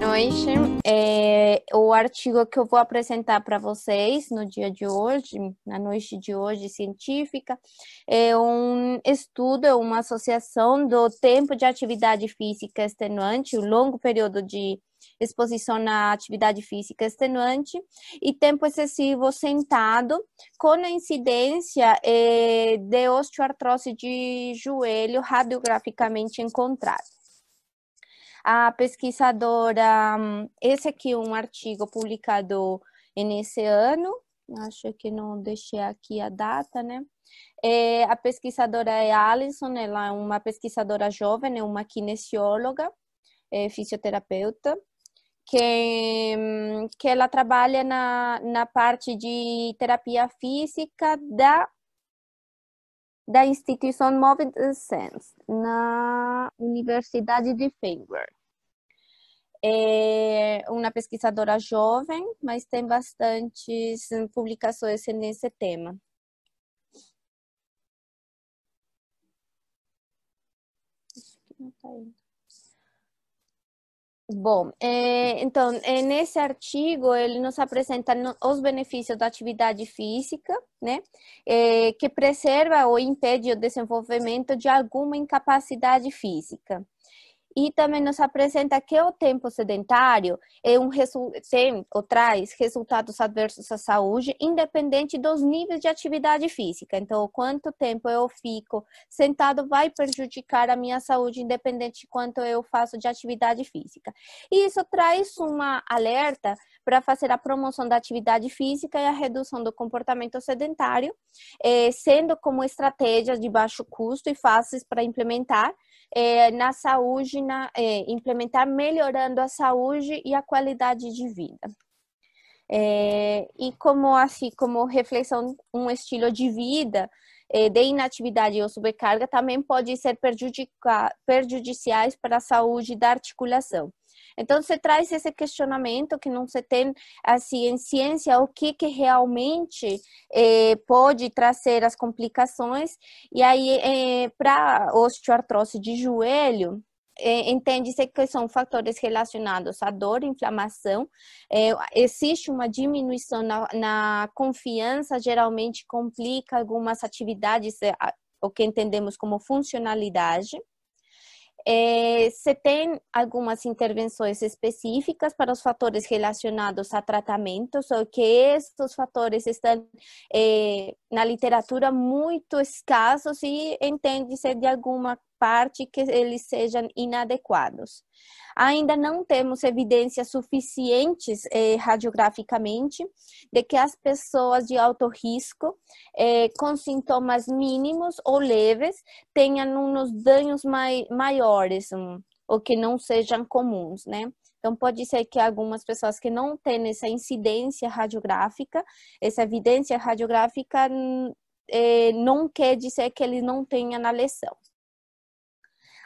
noite. Eh, é, o artigo que eu vou apresentar para vocês no dia de hoje, na noite de hoje científica, é um estudo, é uma associação do tempo de atividade física extenuante, o longo período de exposição na atividade física extenuante e tempo excessivo sentado, com a incidência eh, de osteoartrose de joelho radiograficamente encontrada a pesquisadora, esse aqui é um artigo publicado nesse ano, acho que não deixei aqui a data, né? É, a pesquisadora é Alison, ela é uma pesquisadora jovem, é uma kinesióloga, é, fisioterapeuta, que, que ela trabalha na, na parte de terapia física da da instituição Moved Sense, na Universidade de Feinberg. É uma pesquisadora jovem, mas tem bastantes publicações nesse tema. Acho que não tá indo. Bom, é, então, é, nesse artigo ele nos apresenta no, os benefícios da atividade física, né, é, que preserva ou impede o desenvolvimento de alguma incapacidade física e também nos apresenta que o tempo sedentário é um tem ou traz resultados adversos à saúde, independente dos níveis de atividade física. Então, quanto tempo eu fico sentado vai prejudicar a minha saúde, independente de quanto eu faço de atividade física. E isso traz uma alerta para fazer a promoção da atividade física e a redução do comportamento sedentário, eh, sendo como estratégias de baixo custo e fáceis para implementar é, na saúde, na, é, implementar melhorando a saúde e a qualidade de vida. É, e como assim, como reflexão, um estilo de vida é, de inatividade ou sobrecarga também pode ser prejudica, prejudiciais para a saúde da articulação. Então, você traz esse questionamento que não se tem assim, em ciência o que, que realmente eh, pode trazer as complicações. E aí, eh, para osteoartrose de joelho, eh, entende-se que são fatores relacionados à dor, inflamação. Eh, existe uma diminuição na, na, confiança, geralmente complica algumas atividades, eh, o que entendemos como funcionalidade. É, se tem algumas intervenções específicas para os fatores relacionados a tratamento, só que estes fatores estão é, eh, na literatura muito escassos e entende-se de alguma parte que eles sejam inadequados. Ainda não temos evidências suficientes eh, radiograficamente de que as pessoas de alto risco, eh, com sintomas mínimos ou leves, tenham uns danos mai maiores, um, ou que não sejam comuns, né? Então, pode ser que algumas pessoas que não têm essa incidência radiográfica, essa evidência radiográfica, hum, eh, não quer dizer que eles não tenham na lesão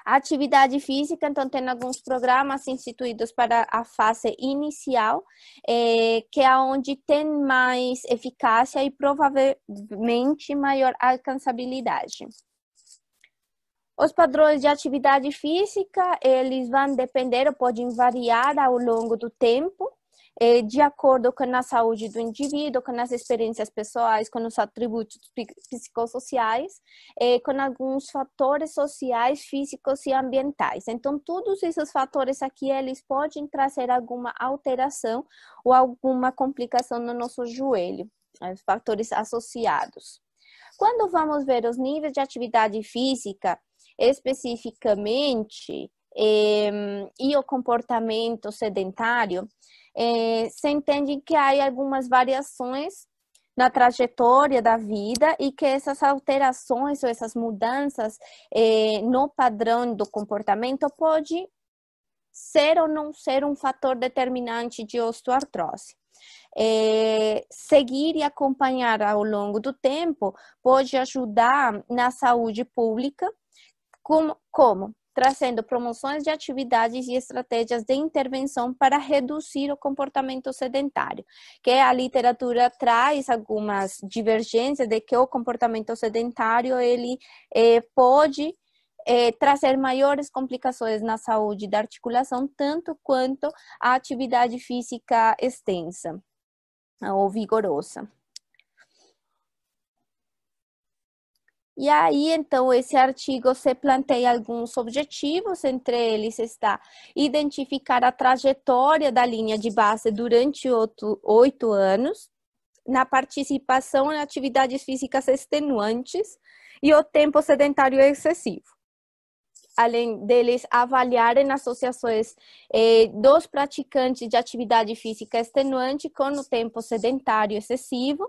atividade física, então, tem alguns programas instituídos para a fase inicial, é, que é onde tem mais eficácia e provavelmente maior alcançabilidade. Os padrões de atividade física, eles vão depender ou podem variar ao longo do tempo, eh, de acordo com a saúde do indivíduo, com as experiências pessoais, com os atributos psicossociais, eh, com alguns fatores sociais, físicos e ambientais. Então, todos esses fatores aqui, eles podem trazer alguma alteração ou alguma complicação no nosso joelho, eh, fatores associados. Quando vamos ver os níveis de atividade física, especificamente, e o comportamento sedentário, é, se entende que há algumas variações na trajetória da vida e que essas alterações ou essas mudanças eh, no padrão do comportamento pode ser ou não ser um fator determinante de osteoartrose. É, seguir e acompanhar ao longo do tempo pode ajudar na saúde pública, como, como trazendo promoções de atividades e estratégias de intervenção para reduzir o comportamento sedentário, que a literatura traz algumas divergências de que o comportamento sedentário ele eh, pode eh, trazer maiores complicações na saúde da articulação, tanto quanto a atividade física extensa ou vigorosa. E aí, então, esse artigo se planteia alguns objetivos, entre eles está identificar a trajetória da linha de base durante oito, oito anos, na participação em atividades físicas extenuantes e o tempo sedentário excessivo além deles avaliarem associações eh, dos praticantes de atividade física extenuante com o tempo sedentário excessivo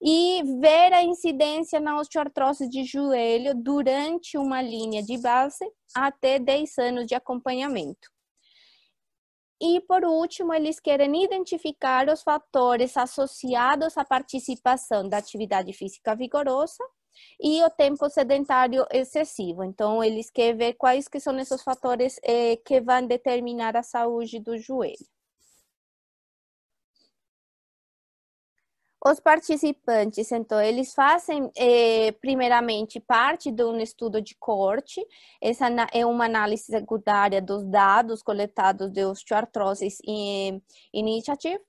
e ver a incidência na osteoartrose de joelho durante uma linha de base até 10 anos de acompanhamento. E, por último, eles querem identificar os fatores associados à participação da atividade física vigorosa e o tempo sedentário excessivo. Então, eles querem ver quais que são esses fatores eh, que vão determinar a saúde do joelho. Os participantes, então, eles fazem eh, primeiramente parte de um estudo de corte. Essa é uma análise secundária dos dados coletados de osteoartrose eh, initiative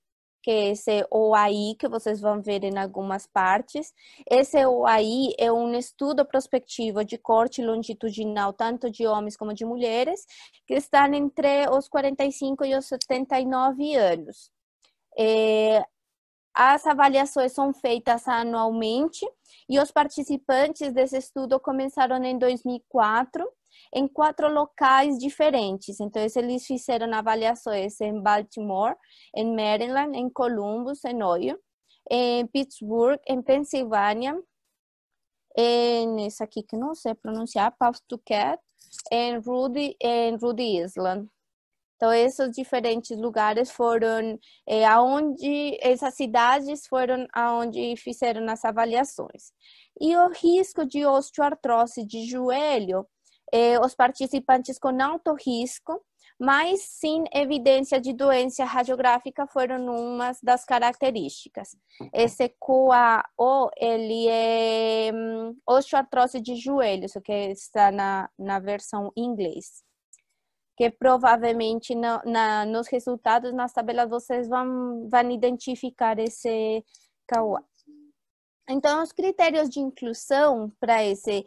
que é esse OAI que vocês vão ver em algumas partes. Esse OAI é um estudo prospectivo de corte longitudinal, tanto de homens como de mulheres, que estão entre os 45 e os 79 anos. É, as avaliações são feitas anualmente e os participantes desse estudo começaram em 2004 em quatro locais diferentes. Então, eles fizeram avaliações em Baltimore, em Maryland, em Columbus, em Ohio, em Pittsburgh, em Pensilvânia, em isso aqui que não sei pronunciar, Pawtucket, em Rudy, em Rudy Island. Então, esses diferentes lugares foram é, aonde essas cidades foram aonde fizeram as avaliações. E o risco de osteoartrose de joelho eh, os participantes com alto risco, mas sim evidência de doença radiográfica foram uma das características. Esse o, ele é um, osteoartrose de joelhos, o que está na, na versão inglês. Que provavelmente na, na, nos resultados, nas tabelas, vocês vão, vão identificar esse coa. Então, os critérios de inclusão para esse,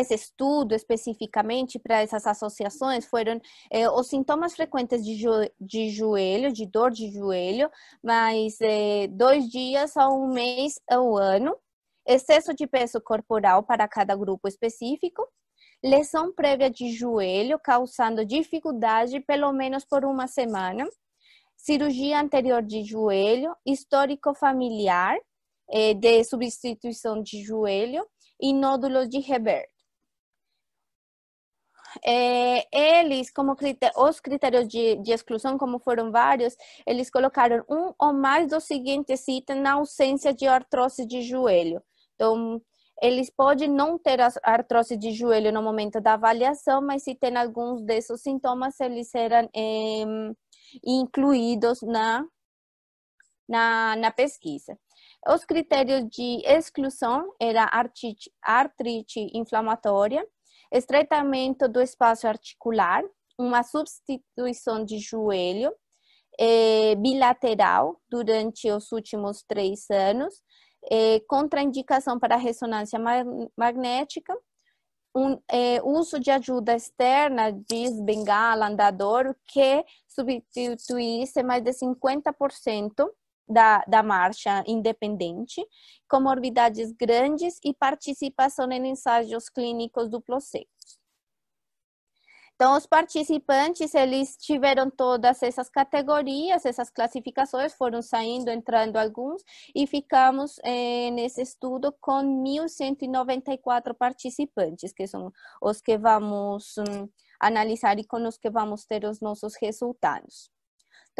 esse estudo, especificamente para essas associações, foram eh, os sintomas frequentes de, jo de joelho, de dor de joelho, mais eh, dois dias a um mês ao ano, excesso de peso corporal para cada grupo específico, lesão prévia de joelho causando dificuldade pelo menos por uma semana, cirurgia anterior de joelho, histórico familiar eh, de substituição de joelho e nódulos de Hebert. É, eles, como critério, os critérios de, de, exclusão, como foram vários, eles colocaram um ou mais dos seguintes itens na ausência de artrose de joelho. Então, eles podem não ter artrose de joelho no momento da avaliação, mas se tem alguns desses sintomas, eles serão incluídos na, na, na pesquisa. Os critérios de exclusão era artrite, artrite inflamatória, estreitamento do espaço articular, uma substituição de joelho eh, bilateral durante os últimos três anos, eh, contraindicação para ressonância magnética, um, eh, uso de ajuda externa, diz bengala, andador, que substituísse mais de 50% da, da marcha independente, comorbidades grandes e participação em ensaios clínicos duplo cego. Então, os participantes, eles tiveram todas essas categorias, essas classificações, foram saindo, entrando alguns, e ficamos eh, nesse estudo com 1.194 participantes, que são os que vamos um, analisar e com os que vamos ter os nossos resultados.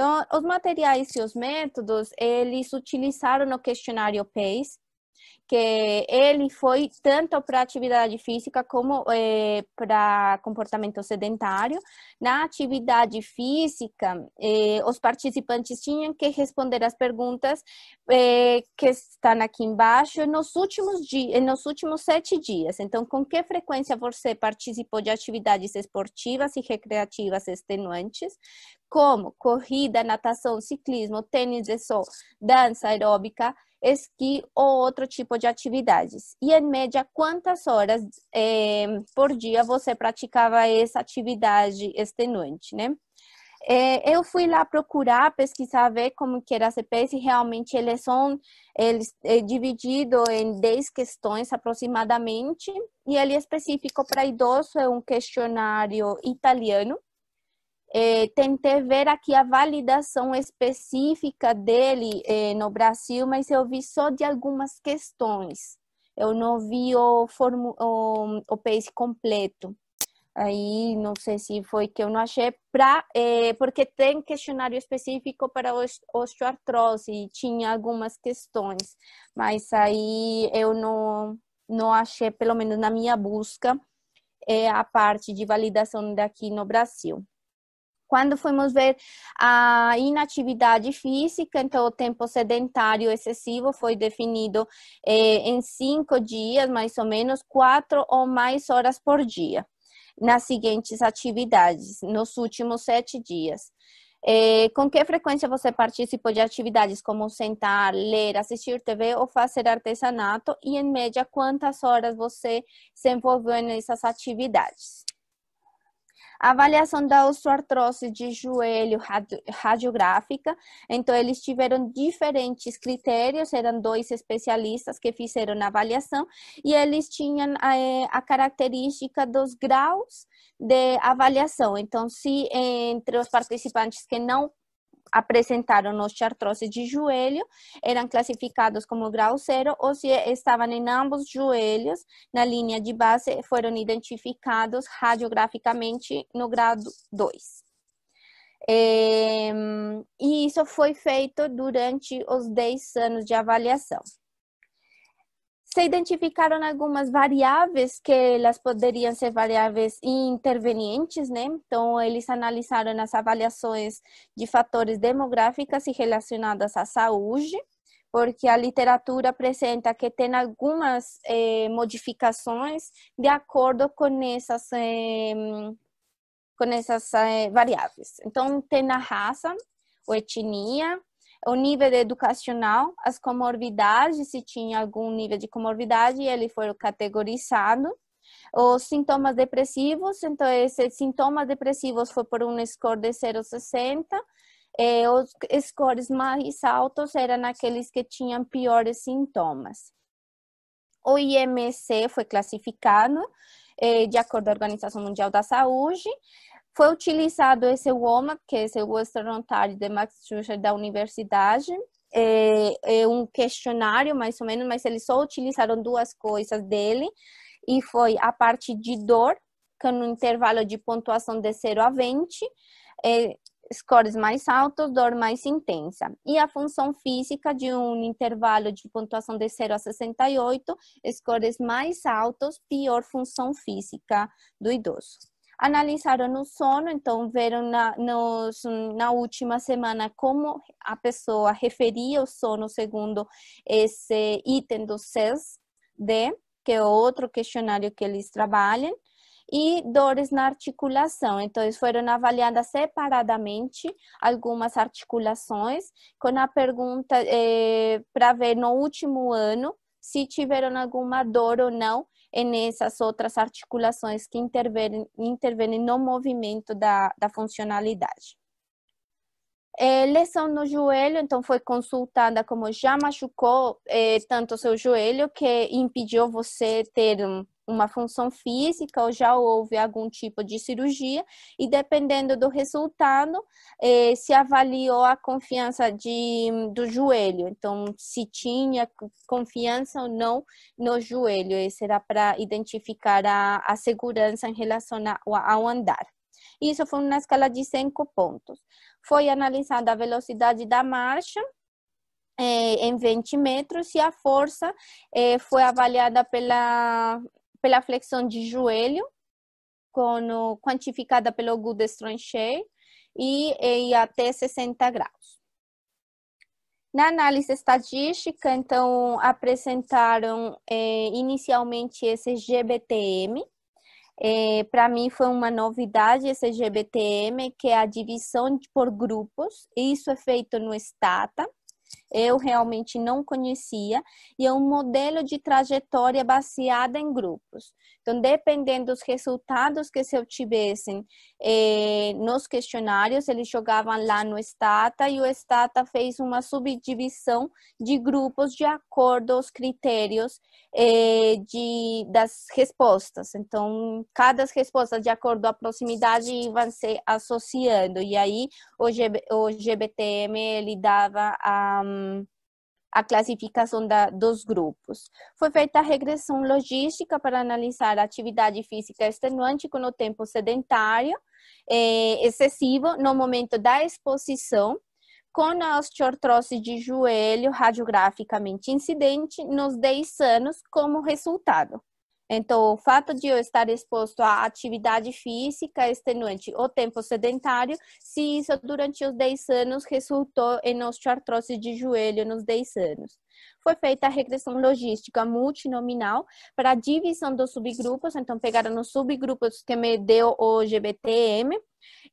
Então, os materiais e os métodos, eles utilizaram o questionário PACE que ele foi tanto para atividade física como é, eh, para comportamento sedentário. Na atividade física, é, os participantes tinham que responder as perguntas é, que estão aqui embaixo nos últimos dias, nos últimos sete dias. Então, com que frequência você participou de atividades esportivas e recreativas extenuantes? Como corrida, natação, ciclismo, tênis de sol, dança aeróbica, esqui ou outro tipo de atividades. E em média, quantas horas é, por dia você praticava essa atividade extenuante, né? É, eu fui lá procurar, pesquisar, ver como que era a CPS, e realmente eles são eles, é, dividido em 10 questões aproximadamente, e ele é específico para idoso, é um questionário italiano, é, tentei ver aqui a validação específica dele é, no Brasil, mas eu vi só de algumas questões. Eu não vi o, o, o pace completo. Aí não sei se foi que eu não achei, pra, é, porque tem questionário específico para osteoartrose e tinha algumas questões, mas aí eu não, não achei, pelo menos na minha busca, é, a parte de validação daqui no Brasil. Quando fomos ver a inatividade física, então o tempo sedentário excessivo foi definido eh, em cinco dias, mais ou menos, quatro ou mais horas por dia, nas seguintes atividades, nos últimos sete dias. Eh, com que frequência você participou de atividades como sentar, ler, assistir TV ou fazer artesanato? E, em média, quantas horas você se envolveu nessas atividades? A avaliação da osteoartrose de joelho radiográfica. Então, eles tiveram diferentes critérios, eram dois especialistas que fizeram a avaliação e eles tinham a, eh, a característica dos graus de avaliação. Então, se eh, entre os participantes que não apresentaram osteartrose de joelho eram classificados como grau zero ou se estavam em ambos joelhos na linha de base foram identificados radiograficamente no grau 2. E isso foi feito durante os 10 anos de avaliação se identificaram algumas variáveis que elas poderiam ser variáveis intervenientes, né? Então, eles analisaram as avaliações de fatores demográficos e relacionadas à saúde, porque a literatura apresenta que tem algumas eh, modificações de acordo com essas, eh, com essas eh, variáveis. Então, tem a raça, ou etnia, o nível educacional, as comorbidades, se tinha algum nível de comorbidade, ele foi categorizado. Os sintomas depressivos, então, esses sintomas depressivos foi por um score de 0,60. E os scores mais altos eram aqueles que tinham piores sintomas. O IMC foi classificado eh, de acordo com a Organização Mundial da Saúde. Foi utilizado esse WOMAC, que é o Western Ontario de Schuster da universidade, é, é um questionário mais ou menos, mas eles só utilizaram duas coisas dele, e foi a parte de dor, que é no intervalo de pontuação de 0 a 20, é, scores mais altos, dor mais intensa. E a função física de um intervalo de pontuação de 0 a 68, scores mais altos, pior função física do idoso. Analisaram o sono, então viram na, nos, na última semana como a pessoa referia o sono segundo esse item do SESD, que é outro questionário que eles trabalham, e dores na articulação. Então, eles foram avaliadas separadamente algumas articulações, com a pergunta eh, para ver no último ano se tiveram alguma dor ou não e é nessas outras articulações que intervêm, intervêm no movimento da, da funcionalidade. É, lesão no joelho, então foi consultada como já machucou é, tanto seu joelho que impediu você ter uma função física ou já houve algum tipo de cirurgia e dependendo do resultado eh, se avaliou a confiança de, do joelho então se tinha confiança ou não no joelho esse era para identificar a, a segurança em relação a, ao andar isso foi uma escala de cinco pontos foi analisada a velocidade da marcha eh, em 20 metros e a força eh, foi avaliada pela pela flexão de joelho, quantificada pelo Good Stranger, e em até 60 graus. Na análise estatística, então, apresentaram eh, inicialmente esse GBTM. Eh, é, Para mim foi uma novidade esse GBTM, que é a divisão por grupos. Isso é feito no STATA eu realmente não conhecia, e é um modelo de trajetória baseada em grupos. Então, dependendo dos resultados que se obtivessem eh, nos questionários, eles jogavam lá no Stata e o Stata fez uma subdivisão de grupos de acordo aos critérios eh, de, das respostas. Então, cada resposta, de acordo à proximidade, iam se associando. E aí, o, G, o GBTM, ele dava... Um, a classificação da, dos grupos. Foi feita a regressão logística para analisar a atividade física extenuante com o tempo sedentário eh, excessivo no momento da exposição, com a osteoartrose de joelho radiograficamente incidente nos 10 anos como resultado. Então, o fato de eu estar exposto à atividade física extenuante ou tempo sedentário, se isso durante os 10 anos resultou em osteoartrose de joelho nos 10 anos foi feita a regressão logística multinominal para a divisão dos subgrupos, então pegaram os subgrupos que me deu o GBTM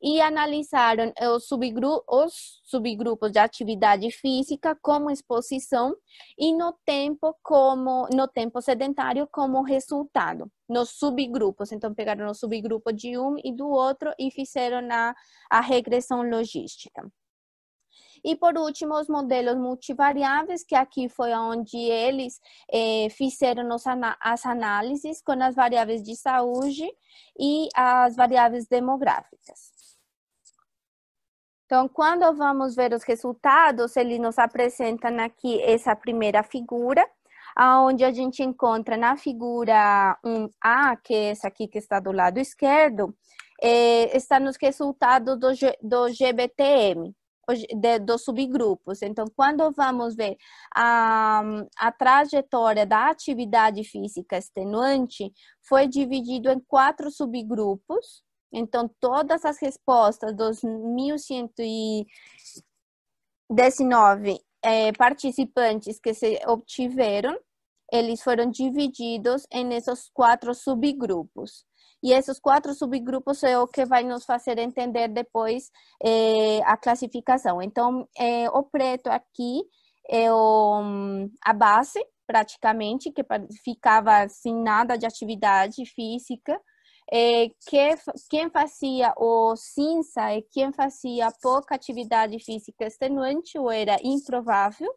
e analisaram os, subgru os subgrupos de atividade física como exposição e no tempo como no tempo sedentário como resultado nos subgrupos então pegaram o subgrupo de um e do outro e fizeram a, a regressão logística e por último, os modelos multivariáveis, que aqui foi onde eles é, fizeram as análises com as variáveis de saúde e as variáveis demográficas. Então, quando vamos ver os resultados, ele nos apresenta aqui essa primeira figura, aonde a gente encontra na figura 1A, que é essa aqui que está do lado esquerdo, eh, está nos resultados do, do GBTM de, dos subgrupos. Então, quando vamos ver a, a trajetória da atividade física extenuante, foi dividido em quatro subgrupos. Então, todas as respostas dos 1.119 é, participantes que se obtiveram, eles foram divididos em esses quatro subgrupos. E esses quatro subgrupos é o que vai nos fazer entender depois é, a classificação. Então, é, o preto aqui é o, hum, a base, praticamente, que ficava sem nada de atividade física. É, que, quem fazia o cinza é quem fazia pouca atividade física extenuante ou era improvável.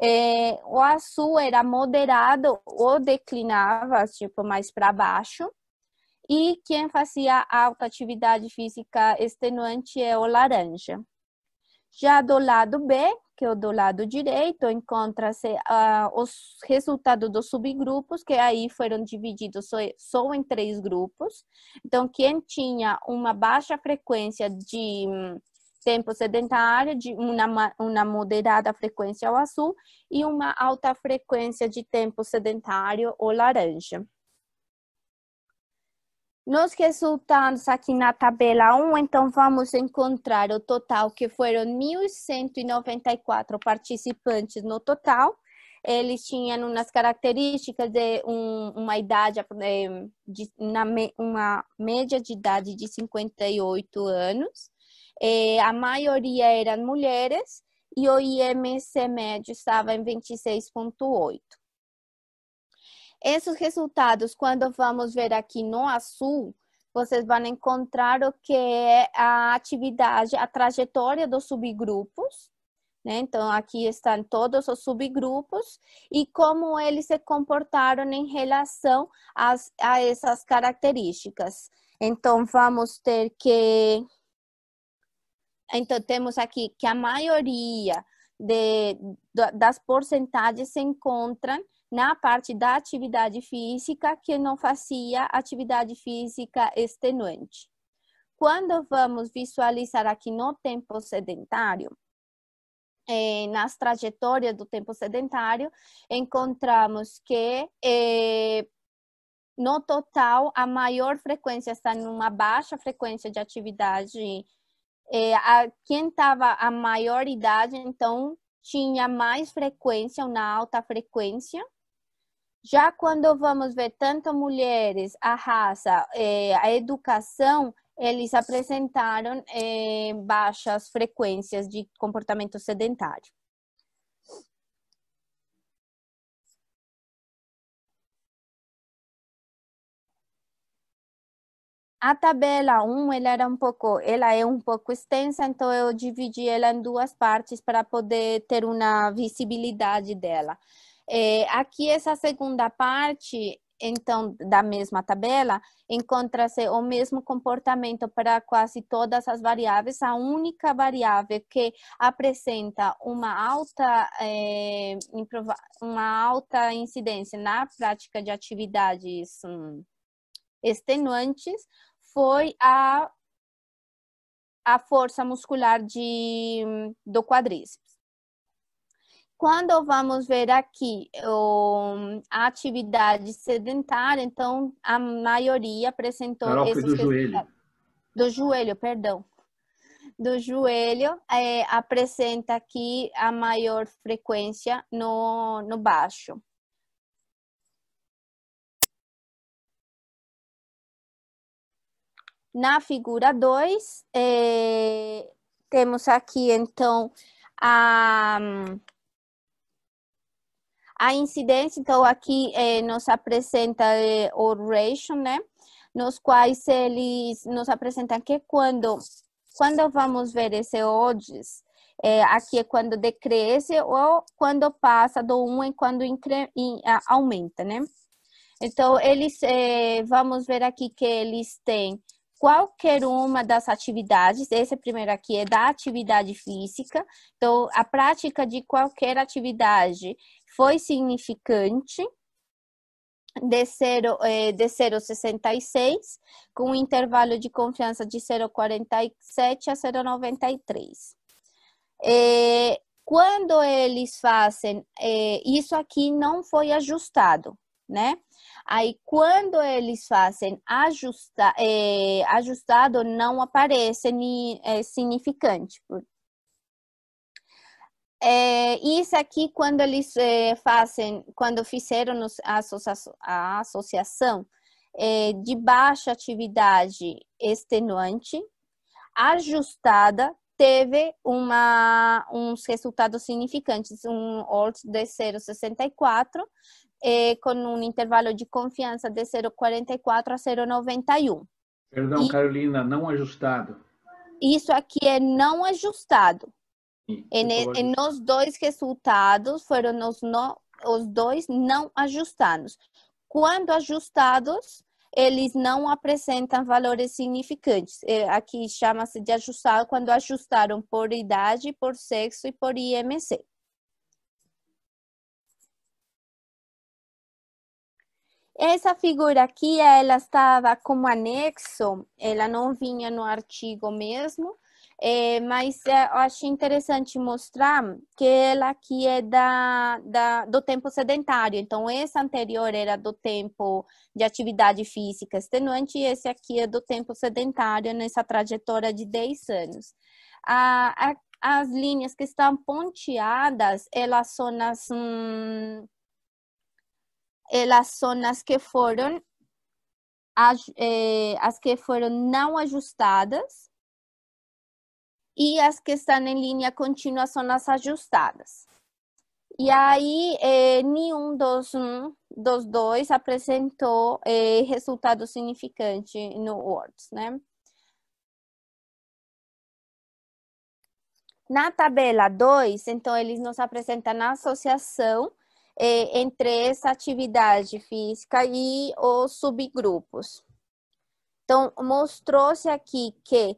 É, o azul era moderado ou declinava, tipo, mais para baixo. E quem fazia alta atividade física extenuante é o laranja. Já do lado B, que é o do lado direito, encontra-se uh, os resultados dos subgrupos, que aí foram divididos só, só, em três grupos. Então, quem tinha uma baixa frequência de hum, tempo sedentário, de uma, uma moderada frequência ao azul e uma alta frequência de tempo sedentário ou laranja. Nos resultados aqui na tabela 1, então vamos encontrar o total, que foram 1.194 participantes no total. Eles tinham umas características de um, uma idade, eh, de, na, uma média de idade de 58 anos. E eh, a maioria eram mulheres e o IMC médio estava em 26,8. Esses resultados, quando vamos ver aqui no azul, vocês vão encontrar o que é a atividade, a trajetória dos subgrupos. Né? Então, aqui estão todos os subgrupos e como eles se comportaram em relação às, a essas características. Então, vamos ter que. Então, temos aqui que a maioria de, das porcentagens se encontram na parte da atividade física que não fazia atividade física extenuante. Quando vamos visualizar aqui no tempo sedentário, é, nas trajetórias do tempo sedentário, encontramos que é, no total a maior frequência está numa baixa frequência de atividade. É, a, quem estava a maior idade, então, tinha mais frequência, uma alta frequência, já quando vamos ver tanto mulheres, a raça, eh, a educação, eles apresentaram eh, baixas frequências de comportamento sedentário. A tabela 1, ela era um pouco, ela é um pouco extensa, então eu dividi ela em duas partes para poder ter uma visibilidade dela. É, aqui, essa segunda parte, então, da mesma tabela, encontra-se o mesmo comportamento para quase todas as variáveis. A única variável que apresenta uma alta, é, uma alta incidência na prática de atividades hum, extenuantes foi a, a força muscular de, do quadríceps. Quando vamos ver aqui o, a atividade sedentária, então a maioria apresentou esses do joelho. do joelho, perdão. Do joelho é, apresenta aqui a maior frequência no, no baixo. Na figura 2, é, temos aqui então a a incidência, então, aqui eh, nos apresenta eh, o ratio, né? Nos quais eles nos apresentam que quando, quando vamos ver esse odds, eh, aqui é quando decresce ou quando passa do 1 e quando incre... a, aumenta, né? Então, eles, vamos ver aqui que eles têm qualquer uma das atividades, esse primeiro aqui é da atividade física, então a prática de qualquer atividade foi significante, descer, eh, o 66, com um intervalo de confiança de 0,47 a 0,93. Eh, quando eles fazem, eh, isso aqui não foi ajustado, né? Aí, quando eles fazem ajusta, eh, ajustado, não aparece ni, é significante, é, eh, isso aqui, quando eles é, eh, fazem, quando fizeram a associação, a associação é, eh, de baixa atividade extenuante, ajustada, teve uma, uns resultados significantes, um ORT de 0,64, é, com um intervalo de confiança de 0,44 a 0,91. Perdão, e, Carolina, não ajustado. Isso aqui é não ajustado. E nos dois resultados foram os, no, dois não ajustados. Quando ajustados, eles não apresentam valores significantes. Eh, aqui chama-se de ajustado quando ajustaram por idade, por sexo e por IMC. Essa figura aqui, ela estava como anexo, ela não vinha no artigo mesmo, é, mas é, eu achei interessante mostrar que ela aqui é da, da, do tempo sedentário. Então, essa anterior era do tempo de atividade física extenuante e esse aqui é do tempo sedentário nessa trajetória de 10 anos. A, a, as linhas que estão ponteadas, elas são as, hum, elas são as que foram é, as que foram não ajustadas e as que estão em linha contínua são as ajustadas. E aí, eh, nenhum dos, um, dos dois apresentou eh, resultado significante no Words, né? Na tabela 2, então, eles nos apresentam na associação eh, entre essa atividade física e os subgrupos. Então, mostrou-se aqui que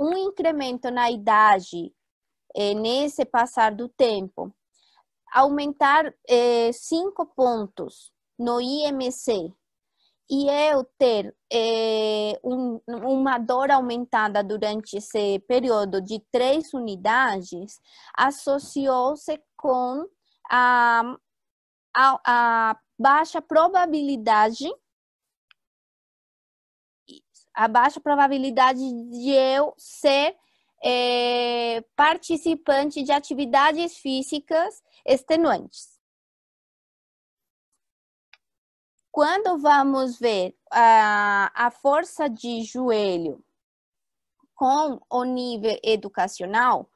um incremento na idade eh, nesse passar do tempo, aumentar eh, cinco pontos no IMC e eu é ter eh, um, uma dor aumentada durante esse período de três unidades associou-se com a, a, a baixa probabilidade a baixa probabilidade de eu ser é, participante de atividades físicas extenuantes. Quando vamos ver a, a força de joelho com o nível educacional,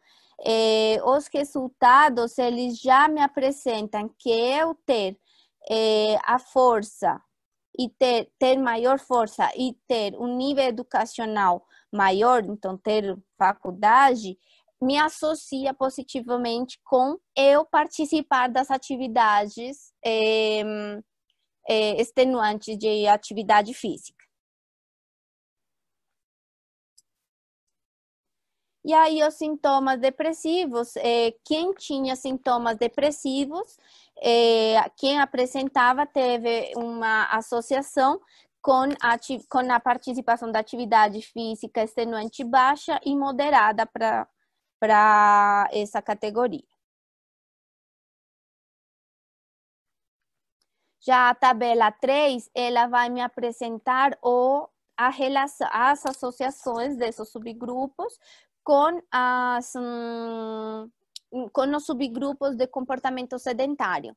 é, os resultados eles já me apresentam que eu ter é, a força e ter, ter maior força e ter um nível educacional maior, então ter faculdade, me associa positivamente com eu participar das atividades é, é, eh, extenuantes de atividade física. E aí, os sintomas depressivos, é, quem tinha sintomas depressivos, é, quem apresentava teve uma associação com a, com a participação da atividade física extenuante baixa e moderada para essa categoria. Já a tabela 3, ela vai me apresentar o, a relação, as associações desses subgrupos con, as, mm, com os subgrupos de comportamento sedentário.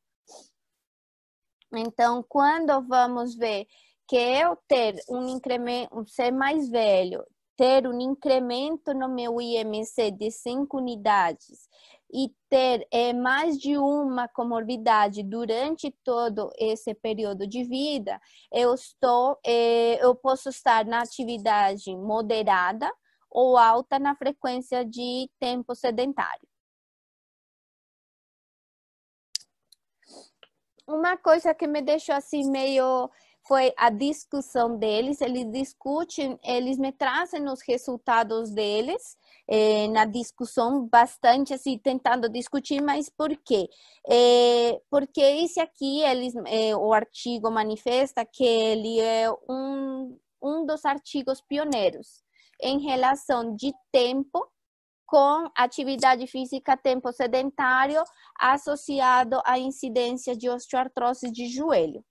Então, quando vamos ver que eu ter um incremento, ser mais velho, ter um incremento no meu IMC de 5 unidades e ter é, mais de uma comorbidade durante todo esse período de vida, eu estou, é, eu posso estar na atividade moderada, ou alta na frequência de tempo sedentário. Uma coisa que me deixou assim meio foi a discussão deles. Eles discutem, eles me trazem os resultados deles eh, na discussão, bastante assim, tentando discutir, mas por quê? Eh, porque esse aqui, eles, eh, o artigo manifesta que ele é um, um dos artigos pioneiros em relação de tempo com atividade física tempo sedentário associado à incidência de osteoartrose de joelho.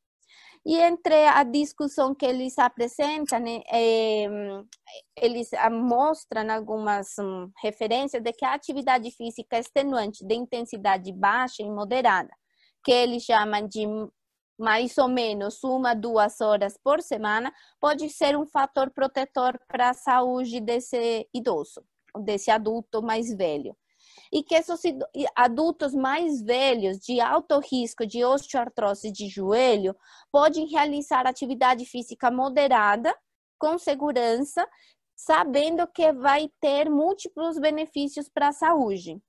E entre a discussão que eles apresentam, né, é, eles mostram algumas hum, referências de que a atividade física extenuante de intensidade baixa e moderada, que eles chamam de mais ou menos uma, duas horas por semana, pode ser um fator protetor para a saúde desse idoso, desse adulto mais velho. E que esses adultos mais velhos, de alto risco de osteoartrose de joelho, podem realizar atividade física moderada, com segurança, sabendo que vai ter múltiplos benefícios para a saúde.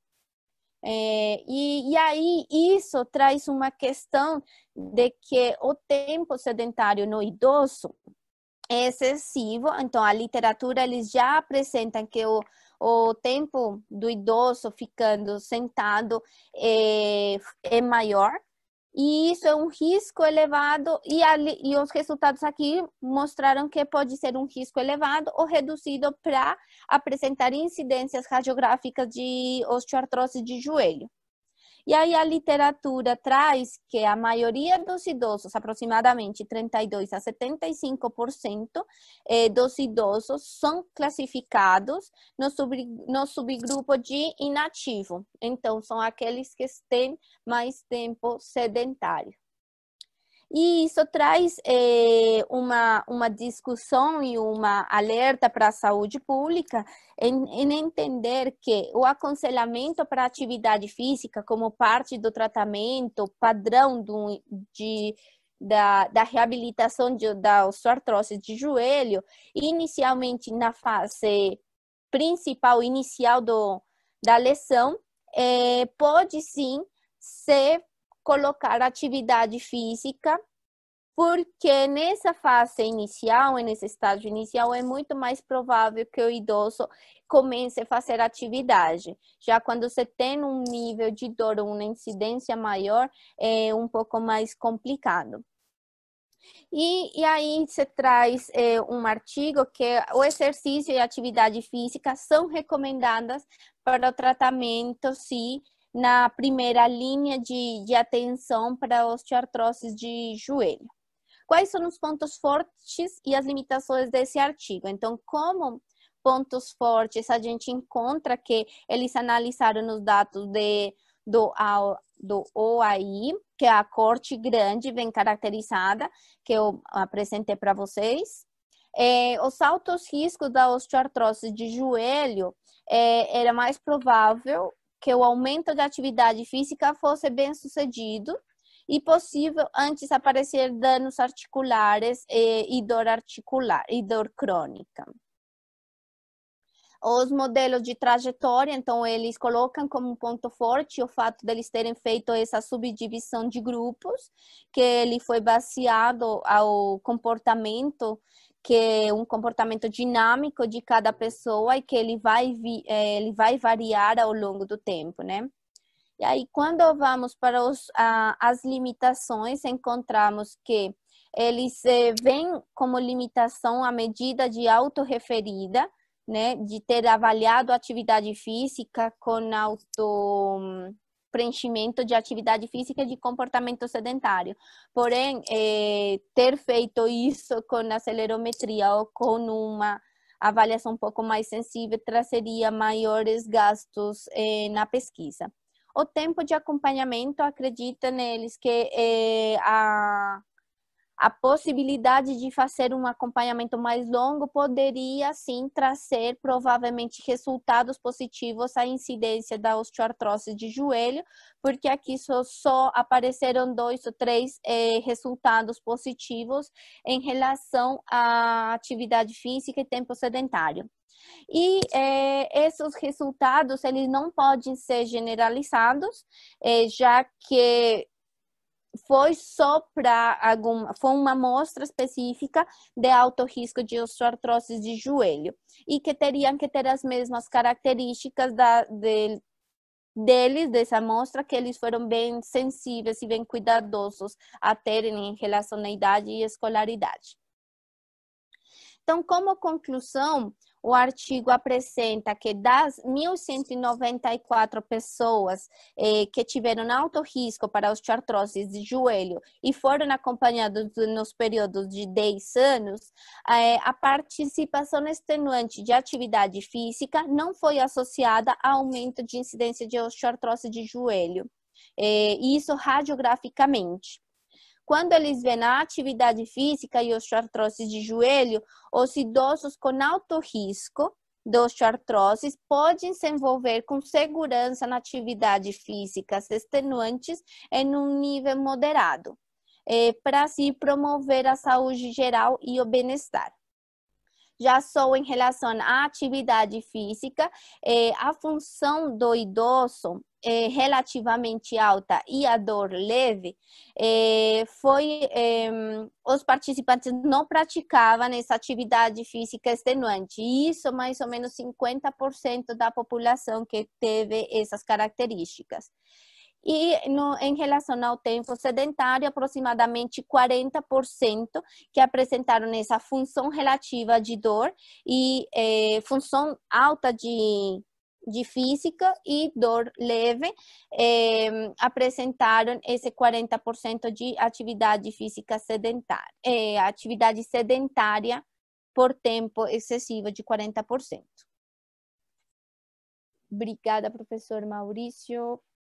É, e, e aí isso traz uma questão de que o tempo sedentário no idoso é excessivo, então a literatura eles já apresentam que o, o tempo do idoso ficando sentado é, é maior e isso é um risco elevado, e, ali, e os resultados aqui mostraram que pode ser um risco elevado ou reduzido para apresentar incidências radiográficas de osteoartrose de joelho. E aí a literatura traz que a maioria dos idosos, aproximadamente 32 a 75% eh, dos idosos, são classificados no, sub, no subgrupo de inativo. Então, são aqueles que têm mais tempo sedentário. E isso traz é, uma, uma discussão e uma alerta para a saúde pública em, em entender que o aconselhamento para atividade física, como parte do tratamento padrão do, de, da, da reabilitação de, da osteoartrose de joelho, inicialmente na fase principal, inicial do, da lesão, é, pode sim ser colocar atividade física, porque nessa fase inicial, nesse estágio inicial, é muito mais provável que o idoso comece a fazer atividade. Já quando você tem um nível de dor uma incidência maior, é um pouco mais complicado. E, e, aí você traz é, um artigo que é o exercício e a atividade física são recomendadas para o tratamento se na primeira linha de, de atenção para osteoartroses de joelho. Quais são os pontos fortes e as limitações desse artigo? Então, como pontos fortes a gente encontra que eles analisaram os dados de, do, do OAI, que é a corte grande bem caracterizada, que eu apresentei para vocês. É, os altos riscos da osteoartrose de joelho é, era mais provável que o aumento da atividade física fosse bem sucedido e possível antes aparecer danos articulares e, e dor articular e dor crônica. Os modelos de trajetória, então, eles colocam como ponto forte o fato deles terem feito essa subdivisão de grupos, que ele foi baseado ao comportamento que é um comportamento dinâmico de cada pessoa e que ele vai, é, ele vai variar ao longo do tempo, né? E aí, quando vamos para os, as limitações, encontramos que eles eh, vêm como limitação a medida de autorreferida, né, de ter avaliado a atividade física com auto preenchimento de atividade física e de comportamento sedentário. Porém, é, ter feito isso com acelerometria ou com uma avaliação um pouco mais sensível trazeria maiores gastos é, na pesquisa. O tempo de acompanhamento, acredita neles que é, a a possibilidade de fazer um acompanhamento mais longo poderia, sim, trazer provavelmente resultados positivos à incidência da osteoartrose de joelho, porque aqui só, só apareceram dois ou três eh, resultados positivos em relação à atividade física e tempo sedentário. E eh, esses resultados, eles não podem ser generalizados, eh, já que foi só para alguma, foi uma amostra específica de alto risco de osteoartrose de joelho e que teriam que ter as mesmas características da, de, deles, dessa amostra, que eles foram bem sensíveis e bem cuidadosos a terem em relação à idade e escolaridade. Então, como conclusão, o artigo apresenta que das 1.194 pessoas eh, que tiveram alto risco para osteoartrose de joelho e foram acompanhadas nos períodos de 10 anos, eh, a participação extenuante de atividade física não foi associada a aumento de incidência de osteoartrose de joelho. Eh, isso radiograficamente. Quando eles vêem a atividade física e osteoartrose de joelho, os idosos com alto risco de osteoartrose podem se envolver com segurança na atividade física extenuantes em um nível moderado, eh, para se promover a saúde geral e o bem-estar já sou em relação à atividade física, é, a função do idoso é, relativamente alta e a dor leve, é, foi é, os participantes não praticavam essa atividade física extenuante. E isso mais ou menos 50% da população que teve essas características. E no, em relação ao tempo sedentário, aproximadamente 40% que apresentaram essa função relativa de dor e é, função alta de de física e dor leve eh, apresentaram esse 40% de atividade física sedentária, eh, atividade sedentária por tempo excessivo de 40%. Obrigada, professor Maurício.